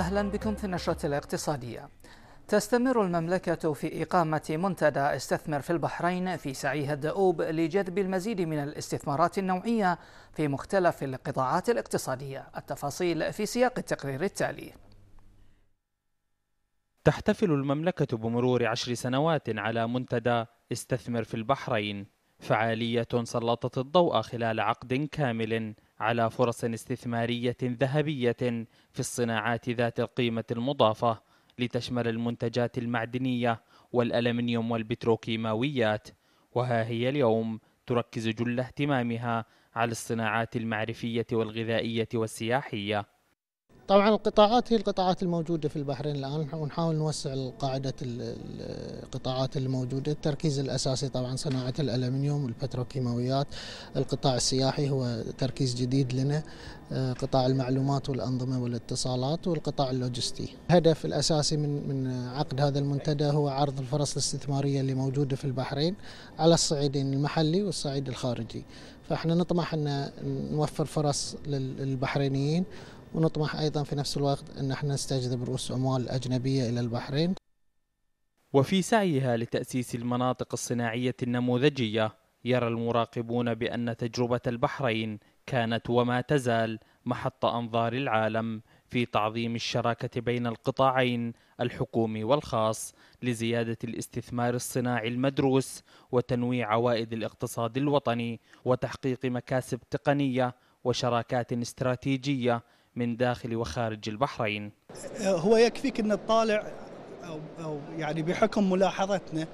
أهلا بكم في النشرة الاقتصادية تستمر المملكة في إقامة منتدى استثمر في البحرين في سعيها الدؤوب لجذب المزيد من الاستثمارات النوعية في مختلف القطاعات الاقتصادية التفاصيل في سياق التقرير التالي تحتفل المملكة بمرور عشر سنوات على منتدى استثمر في البحرين فعالية سلطت الضوء خلال عقد كامل على فرص استثمارية ذهبية في الصناعات ذات القيمة المضافة لتشمل المنتجات المعدنية والألمنيوم والبتروكيماويات وها هي اليوم تركز جل اهتمامها على الصناعات المعرفية والغذائية والسياحية طبعا القطاعات هي القطاعات الموجودة في البحرين الآن ونحاول نوسع قاعدة القطاعات الموجودة التركيز الأساسي طبعا صناعة الألمنيوم البتروكيماويات القطاع السياحي هو تركيز جديد لنا آه، قطاع المعلومات والأنظمة والاتصالات والقطاع اللوجستي الهدف الأساسي من من عقد هذا المنتدى هو عرض الفرص الاستثمارية اللي موجودة في البحرين على الصعيدين المحلي والصعيد الخارجي فاحنا نطمح ان نوفر فرص للبحرينيين ونطمح أيضا في نفس الوقت أن احنا نستجذب رؤوس أموال أجنبية إلى البحرين وفي سعيها لتأسيس المناطق الصناعية النموذجية يرى المراقبون بأن تجربة البحرين كانت وما تزال محط أنظار العالم في تعظيم الشراكة بين القطاعين الحكومي والخاص لزيادة الاستثمار الصناعي المدروس وتنويع عوائد الاقتصاد الوطني وتحقيق مكاسب تقنية وشراكات استراتيجية من داخل وخارج البحرين هو يكفيك أن تطالع أو, أو يعني بحكم ملاحظتنا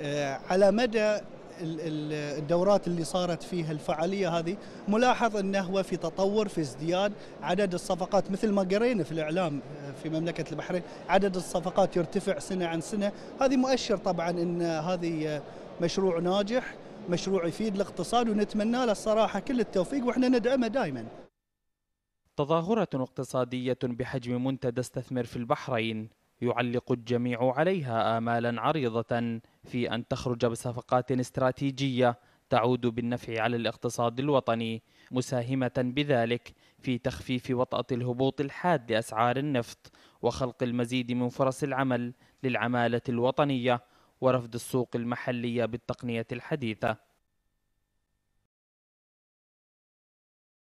آه، على مدى الدورات اللي صارت فيها الفعالية هذه ملاحظ أنه هو في تطور في ازدياد عدد الصفقات مثل ما قرينا في الإعلام آه، في مملكة البحرين عدد الصفقات يرتفع سنة عن سنة هذه مؤشر طبعا أن هذه آه، مشروع ناجح مشروع يفيد الاقتصاد ونتمنى له الصراحة كل التوفيق وإحنا ندعمه دائما تظاهرة اقتصادية بحجم منتدى استثمر في البحرين يعلق الجميع عليها آمالا عريضة في أن تخرج بصفقات استراتيجية تعود بالنفع على الاقتصاد الوطني مساهمة بذلك في تخفيف وطأة الهبوط الحاد لأسعار النفط وخلق المزيد من فرص العمل للعمالة الوطنية ورفض السوق المحلية بالتقنية الحديثة